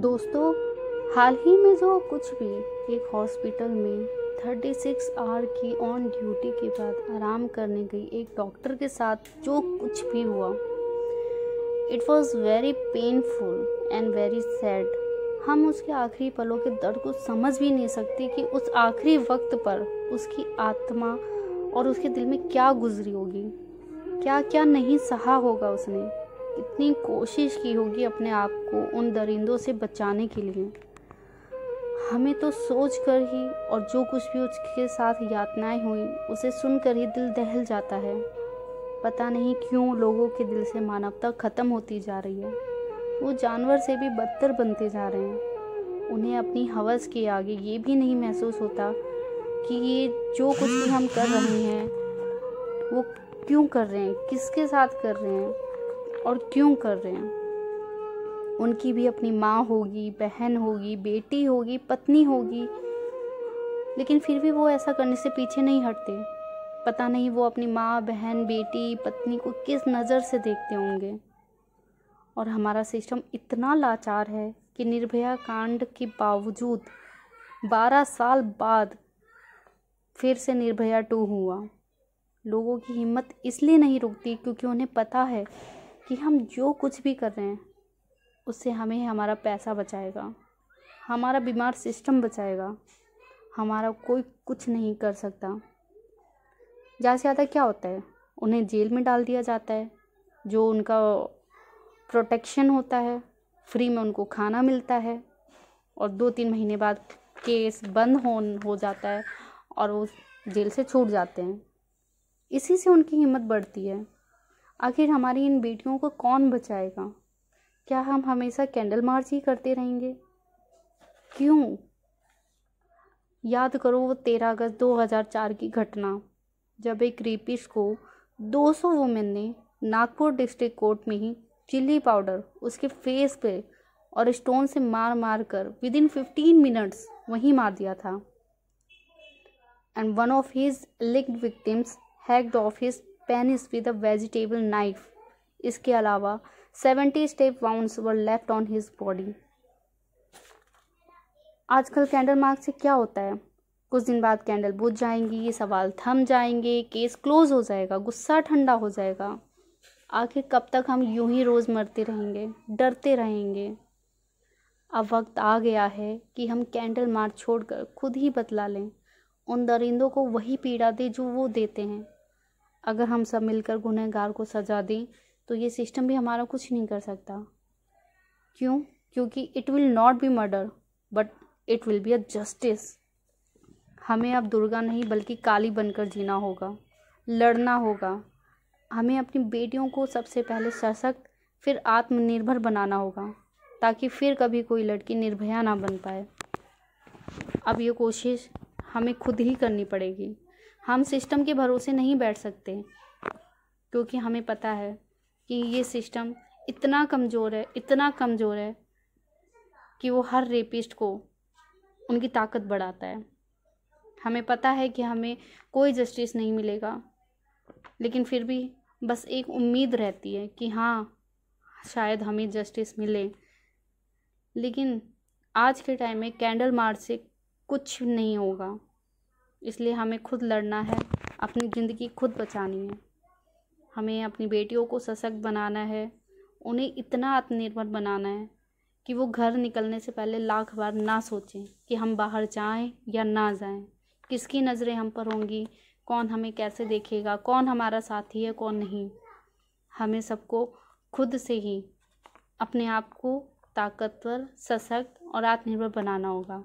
दोस्तों हाल ही में जो कुछ भी एक हॉस्पिटल में 36 आवर की ऑन ड्यूटी के बाद आराम करने गई एक डॉक्टर के साथ जो कुछ भी हुआ it was very painful and very sad हम उसके आखिरी पलों के दर्द को समझ भी नहीं सकते कि उस आखिरी वक्त पर उसकी आत्मा और उसके दिल में क्या गुजरी होगी क्या क्या नहीं सहा होगा उसने इतनी कोशिश की होगी अपने आप को उन दरिंदों से बचाने के लिए हमें तो सोच कर ही और जो कुछ भी उसके साथ यातनाएं हुई उसे सुनकर ही दिल दहल जाता है पता नहीं क्यों लोगों के दिल से मानवता ख़त्म होती जा रही है वो जानवर से भी बदतर बनते जा रहे हैं उन्हें अपनी हवस के आगे ये भी नहीं महसूस होता कि ये जो कुछ भी हम कर रहे हैं वो क्यों कर रहे हैं किसके साथ कर रहे हैं और क्यों कर रहे हैं उनकी भी अपनी माँ होगी बहन होगी बेटी होगी पत्नी होगी लेकिन फिर भी वो ऐसा करने से पीछे नहीं हटते पता नहीं वो अपनी माँ बहन बेटी पत्नी को किस नज़र से देखते होंगे और हमारा सिस्टम इतना लाचार है कि निर्भया कांड के बावजूद 12 साल बाद फिर से निर्भया टू हुआ लोगों की हिम्मत इसलिए नहीं रुकती क्योंकि उन्हें पता है कि हम जो कुछ भी कर रहे हैं उससे हमें हमारा पैसा बचाएगा हमारा बीमार सिस्टम बचाएगा हमारा कोई कुछ नहीं कर सकता ज़्यादा से ज़्यादा क्या होता है उन्हें जेल में डाल दिया जाता है जो उनका प्रोटेक्शन होता है फ्री में उनको खाना मिलता है और दो तीन महीने बाद केस बंद हो हो जाता है और वो जेल से छूट जाते हैं इसी से उनकी हिम्मत बढ़ती है आखिर हमारी इन बेटियों को कौन बचाएगा क्या हम हमेशा कैंडल मार्च ही करते रहेंगे क्यों याद करो वो तेरह अगस्त 2004 की घटना जब एक रेपिस्ट को 200 वुमेन ने नागपुर डिस्ट्रिक्ट कोर्ट में ही चिल्ली पाउडर उसके फेस पे और स्टोन से मार मार कर विद इन फिफ्टीन मिनट्स वहीं मार दिया था and one of his licked victims hacked off his penis with a vegetable knife इसके अलावा seventy stab wounds were left on his body आजकल कैंडल मार्क से क्या होता है कुछ दिन बाद कैंडल बुझ जाएंगी ये सवाल थम जाएंगे केस क्लोज हो जाएगा गुस्सा ठंडा हो जाएगा आखिर कब तक हम यूं ही रोज़ मरते रहेंगे डरते रहेंगे अब वक्त आ गया है कि हम कैंडल मार्च छोड़कर खुद ही बतला लें उन दरिंदों को वही पीड़ा दे जो वो देते हैं अगर हम सब मिलकर गुनहगार को सजा दें तो ये सिस्टम भी हमारा कुछ नहीं कर सकता क्यों क्योंकि it will not be murder but it will be a justice हमें अब दुर्गा नहीं बल्कि काली बनकर जीना होगा लड़ना होगा हमें अपनी बेटियों को सबसे पहले सशक्त फिर आत्मनिर्भर बनाना होगा ताकि फिर कभी कोई लड़की निर्भया ना बन पाए अब ये कोशिश हमें खुद ही करनी पड़ेगी हम सिस्टम के भरोसे नहीं बैठ सकते क्योंकि हमें पता है कि ये सिस्टम इतना कमज़ोर है इतना कमज़ोर है कि वो हर रेपिस्ट को उनकी ताकत बढ़ाता है हमें पता है कि हमें कोई जस्टिस नहीं मिलेगा लेकिन फिर भी बस एक उम्मीद रहती है कि हाँ शायद हमें जस्टिस मिले लेकिन आज के टाइम में कैंडल मार्च से कुछ नहीं होगा इसलिए हमें खुद लड़ना है अपनी ज़िंदगी खुद बचानी है हमें अपनी बेटियों को सशक्त बनाना है उन्हें इतना आत्मनिर्भर बनाना है कि वो घर निकलने से पहले लाख बार ना सोचें कि हम बाहर जाएं या ना जाएं किसकी नज़रें हम पर होंगी कौन हमें कैसे देखेगा कौन हमारा साथी है कौन नहीं हमें सबको खुद से ही अपने आप को ताकतवर सशक्त और आत्मनिर्भर बनाना होगा